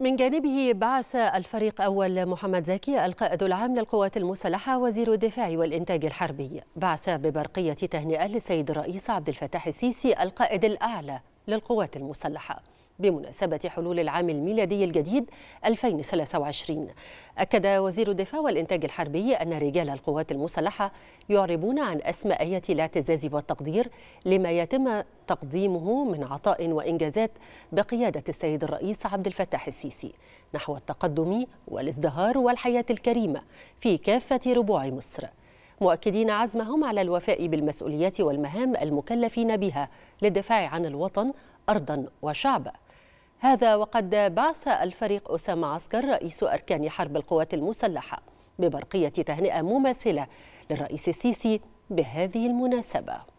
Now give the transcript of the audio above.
من جانبه بعث الفريق أول محمد زكي القائد العام للقوات المسلحة وزير الدفاع والإنتاج الحربي بعث ببرقية تهنئة للسيد الرئيس عبد الفتاح السيسي القائد الأعلى للقوات المسلحة بمناسبة حلول العام الميلادي الجديد 2023 أكد وزير الدفاع والإنتاج الحربي أن رجال القوات المسلحة يعربون عن أسمائية الاعتزاز والتقدير لما يتم تقديمه من عطاء وإنجازات بقيادة السيد الرئيس عبد الفتاح السيسي نحو التقدم والازدهار والحياة الكريمة في كافة ربوع مصر مؤكدين عزمهم على الوفاء بالمسؤوليات والمهام المكلفين بها للدفاع عن الوطن أرضا وشعبا هذا وقد بعث الفريق أسامة عسكر رئيس أركان حرب القوات المسلحة ببرقية تهنئة مماثلة للرئيس السيسي بهذه المناسبة